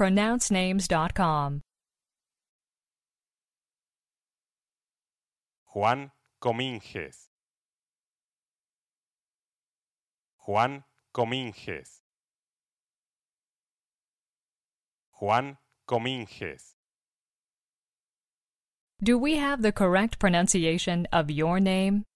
pronouncenames.com. Juan Cominges. Juan Cominges. Juan Cominges. Do we have the correct pronunciation of your name?